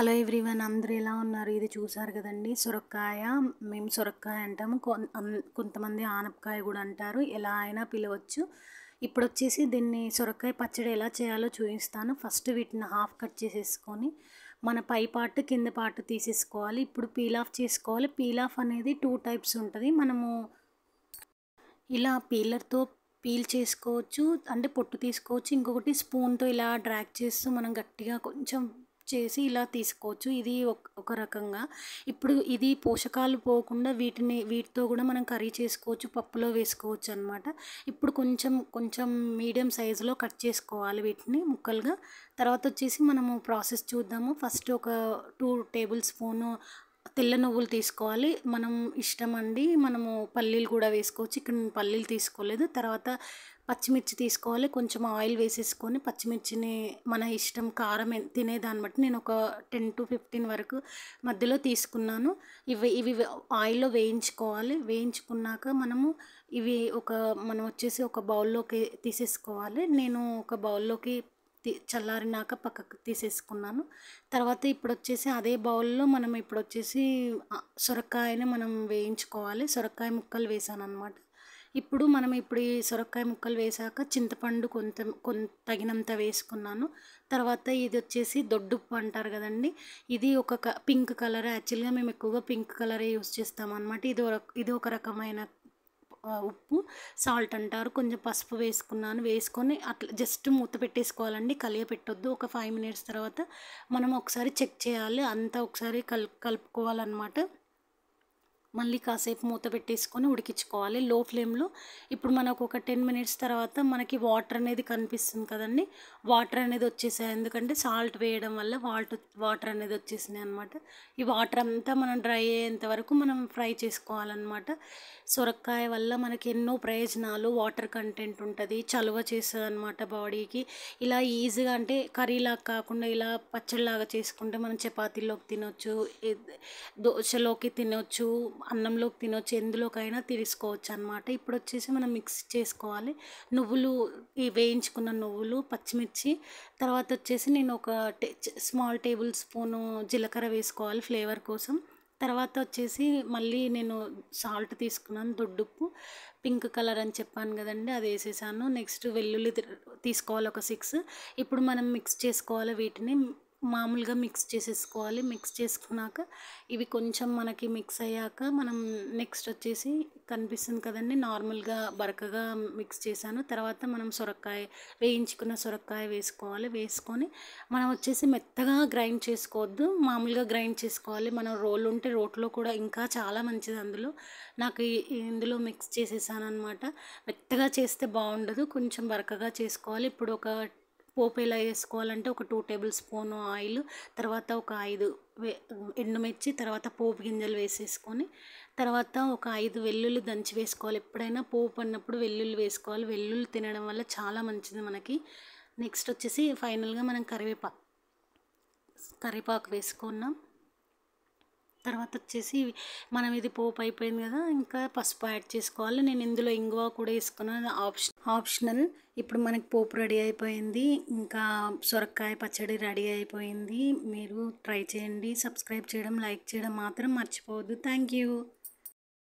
hello everyone అందరూ ఎలా ఉన్నారు ఇది చూసారు కదండి సొరకాయ మేము సొరకాయ అంటాము కొంతమంది ఆనపకాయ కూడా అంటారు ఎలా అయినా పిలవచ్చు ఇప్పుడు వచ్చేసి దీన్ని సొరకాయ పచ్చడి ఎలా చేయాలో చూపిస్తాను ఫస్ట్ వీటిని హాఫ్ కట్ చేసేసుకొని మన పై పార్ట్ కింద పార్ట్ తీసేసుకోవాలి ఇప్పుడు పీల్ ఆఫ్ చేసుకోవాలి పీల్ ఆఫ్ అనేది టూ టైప్స్ ఉంటుంది మనము ఇలా పీలర్తో పీల్ చేసుకోవచ్చు అంటే పొట్టు తీసుకోవచ్చు ఇంకొకటి స్పూన్తో ఇలా డ్రాక్ చేస్తూ మనం గట్టిగా కొంచెం చేసి ఇలా తీసుకోవచ్చు ఇది ఒక రకంగా ఇప్పుడు ఇది పోషకాలు పోకుండా వీటిని వీటితో కూడా మనం కర్రీ చేసుకోవచ్చు పప్పులో వేసుకోవచ్చు అనమాట ఇప్పుడు కొంచెం కొంచెం మీడియం సైజులో కట్ చేసుకోవాలి వీటిని ముక్కలుగా తర్వాత వచ్చేసి మనము ప్రాసెస్ చూద్దాము ఫస్ట్ ఒక టూ టేబుల్ స్పూను తెల్ల నువ్వులు తీసుకోవాలి మనం ఇష్టం అండి మనము పల్లీలు కూడా వేసుకోవచ్చు ఇక్కడ నేను పల్లీలు తీసుకోలేదు తర్వాత పచ్చిమిర్చి తీసుకోవాలి కొంచెం ఆయిల్ వేసేసుకొని పచ్చిమిర్చిని మన ఇష్టం కారం తినేదాన్ని బట్టి నేను ఒక టెన్ టు ఫిఫ్టీన్ వరకు మధ్యలో తీసుకున్నాను ఇవి ఇవి ఆయిల్లో వేయించుకోవాలి వేయించుకున్నాక మనము ఇవి ఒక మనం వచ్చేసి ఒక బౌల్లోకి తీసేసుకోవాలి నేను ఒక బౌల్లోకి చల్లారినాక పక్కకు తీసేసుకున్నాను తర్వాత ఇప్పుడు వచ్చేసి అదే బౌల్లో మనం ఇప్పుడు వచ్చేసి సొరకాయని మనం వేయించుకోవాలి సొరకాయ ముక్కలు వేసాను అనమాట ఇప్పుడు మనం ఇప్పుడు ఈ సొరకాయ ముక్కలు వేసాక చింతపండు కొంత కొంత తగినంత వేసుకున్నాను తర్వాత ఇది వచ్చేసి దొడ్డుప్పు అంటారు కదండి ఇది ఒక పింక్ కలర్ యాక్చువల్గా మేము ఎక్కువగా పింక్ కలరే యూస్ చేస్తాం అనమాట ఇది ఇది ఒక రకమైన ఉప్పు సాల్ట్ అంటారు కొంచెం పసుపు వేసుకున్నాను వేసుకొని అట్లా జస్ట్ మూత పెట్టేసుకోవాలండి కలియ పెట్టొద్దు ఒక ఫైవ్ మినిట్స్ తర్వాత మనం ఒకసారి చెక్ చేయాలి అంతా ఒకసారి కల్ కలుపుకోవాలన్నమాట మళ్ళీ కాసేపు మూత పెట్టేసుకొని ఉడికించుకోవాలి లో ఫ్లేమ్లో ఇప్పుడు మనకు ఒక టెన్ మినిట్స్ తర్వాత మనకి వాటర్ అనేది కనిపిస్తుంది కదండి వాటర్ అనేది వచ్చేసాయి ఎందుకంటే సాల్ట్ వేయడం వల్ల వాల్ట్ వాటర్ అనేది వచ్చేసినాయి అనమాట ఈ వాటర్ అంతా మనం డ్రై అయ్యేంత వరకు మనం ఫ్రై చేసుకోవాలన్నమాట సొరకాయ వల్ల మనకి ఎన్నో ప్రయోజనాలు వాటర్ కంటెంట్ ఉంటుంది చలువ చేస్తుంది అనమాట బాడీకి ఇలా ఈజీగా అంటే కర్రీలాగా కాకుండా ఇలా పచ్చడిలాగా చేసుకుంటే మనం చపాతీలోకి తినొచ్చు దోశలోకి తినొచ్చు అన్నంలోకి తినొచ్చు ఎందులోకైనా తీసుకోవచ్చు అనమాట ఇప్పుడు వచ్చేసి మనం మిక్స్ చేసుకోవాలి నువ్వులు వేయించుకున్న నువ్వులు పచ్చిమిర్చి తర్వాత వచ్చేసి నేను ఒక స్మాల్ టేబుల్ స్పూను జీలకర్ర వేసుకోవాలి ఫ్లేవర్ కోసం తర్వాత వచ్చేసి మళ్ళీ నేను సాల్ట్ తీసుకున్నాను దొడ్డుప్పు పింక్ కలర్ అని చెప్పాను కదండి అది వేసేసాను నెక్స్ట్ వెల్లుల్లి తీసుకోవాలి ఒక సిక్స్ ఇప్పుడు మనం మిక్స్ చేసుకోవాలి వీటిని మామూలుగా మిక్స్ చేసేసుకోవాలి మిక్స్ చేసుకున్నాక ఇవి కొంచెం మనకి మిక్స్ అయ్యాక మనం నెక్స్ట్ వచ్చేసి కనిపిస్తుంది కదండి నార్మల్గా బరకగా మిక్స్ చేశాను తర్వాత మనం సొరకాయ వేయించుకున్న సొరకాయ వేసుకోవాలి వేసుకొని మనం వచ్చేసి మెత్తగా గ్రైండ్ చేసుకోవద్దు మామూలుగా గ్రైండ్ చేసుకోవాలి మనం రోల్ ఉంటే రోట్లో కూడా ఇంకా చాలా మంచిది అందులో నాకు ఇందులో మిక్స్ చేసేసాను అనమాట మెత్తగా చేస్తే బాగుండదు కొంచెం బరకగా చేసుకోవాలి ఇప్పుడు ఒక పోపు ఎలా వేసుకోవాలంటే ఒక టూ టేబుల్ స్పూన్ ఆయిల్ తర్వాత ఒక ఐదు ఎండుమిర్చి తర్వాత పోపు గింజలు వేసేసుకొని తర్వాత ఒక ఐదు వెల్లుల్లి దంచి వేసుకోవాలి ఎప్పుడైనా పోపు అన్నప్పుడు వెల్లుల్లి వేసుకోవాలి వెల్లుల్లి తినడం వల్ల చాలా మంచిది మనకి నెక్స్ట్ వచ్చేసి ఫైనల్గా మనం కరివేపాకు కరివేపాకు వేసుకున్నాం తర్వాత వచ్చేసి మనం ఇది పోపు అయిపోయింది కదా ఇంకా పసుపు యాడ్ చేసుకోవాలి నేను ఇందులో ఇంగువ కూడా వేసుకున్నాను ఆప్షన్ ఆప్షనల్ ఇప్పుడు మనకి పోపు రెడీ అయిపోయింది ఇంకా సొరకాయ పచ్చడి రెడీ అయిపోయింది మీరు ట్రై చేయండి సబ్స్క్రైబ్ చేయడం లైక్ చేయడం మాత్రం మర్చిపోవద్దు థ్యాంక్ యూ